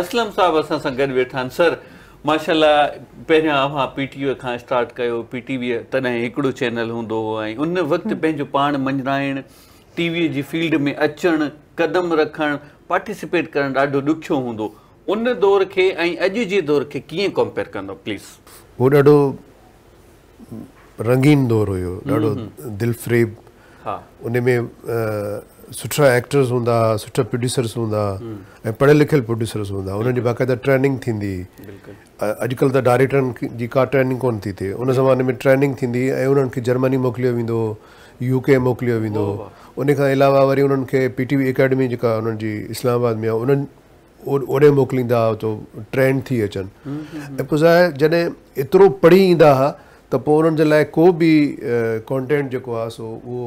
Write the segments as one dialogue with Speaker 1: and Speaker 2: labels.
Speaker 1: असलम साहब असां सां गॾु वेठा आहिनि सर माशा पहिरियां पीटीवीअ खां स्टाट कयो पीटीवीअ तॾहिं हिकिड़ो चैनल हूंदो हुओ ऐं उन वक़्तु पंहिंजो पाण मंझाइणु टीवीअ जी फील्ड में अचणु क़दम रखणु पार्टिसिपेट करणु ॾाढो ॾुखियो हूंदो उन दौर खे ऐं अॼु जे दौर खे कीअं कंपेयर कंदो प्लीज़
Speaker 2: उहो ॾाढो रंगीन दौरु हुओ ॾाढो दिलि हा सुठा एक्टर्स हूंदा सुठा प्रोड्यूसर्स हूंदा ऐं पढ़ियल लिखियल प्रोड्यूसर्स हूंदा उन्हनि जी बाक़ाइदा ट्रेनिंग थींदी अॼुकल्ह त डायरेक्टरनि जी का ट्रेनिंग कोन थी थिए उन ज़माने में ट्रेनिंग थींदी ऐं उन्हनि खे जर्मनी मोकिलियो वेंदो यू के मोकिलियो वेंदो उन खां अलावा वरी उन्हनि खे पी टी वी अकेडमी जेका उन्हनि जी इस्लामाबाद में आहे उन्हनि ओॾे मोकिलींदा हुआ त ट्रेंड थी अचनि ऐं पुज़ार जॾहिं एतिरो पढ़ी ईंदा हुआ त पोइ उन्हनि जे लाइ को बि कॉन्टेंट जेको आहे सो उहो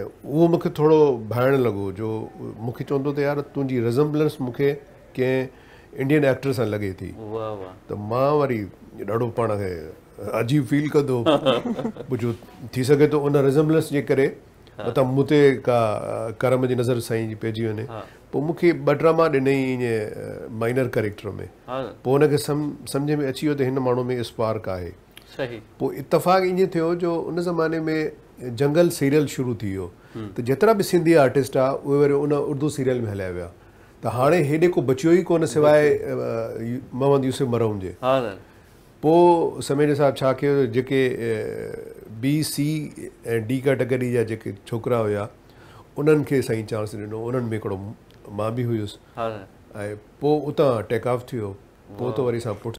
Speaker 2: એ ઓમક થોડો ભણ લગો જો મુખી ચંદો તો યાર તુંજી રિઝેમ્બલસ મુખે કે ઇન્ડિયન એક્ટર્સ લગે થી વાહ વાહ તો માં વરી ડડો પાણે અજી ફીલ કદો બજો થી શકે તો ઓના રિઝેમ્બલસ જે કરે તો મુતે કા કર્મજી નજર સઈ પેજી ને પો મુખે બ ડ્રામા દેને માઇનર કરેક્ટર મે પોન કસમ સમજે મે અચી હો દે હન માણો મે સ્પાર્ક આ હે સહી પો ઇતફાક ઇજે થયો જો ઉન زمانے મે जंगल सीरियल शुरू थी वियो त जेतिरा बि सिंधी आर्टिस्ट हुआ उहे वरी उन उर्दू सीरियल में हलिया विया त हाणे हेॾे को बचियो ई कोन सवाइ मोहम्मद यूसुफ़ मरहम जे पोइ समय जे छा कयो जेके बी सी ऐं डी कैटेगरी जा जेके छोकिरा हुआ उन्हनि खे साईं चांस ॾिनो उन्हनि में हिकिड़ो मां बि हुयुसि ऐं पोइ उतां टेक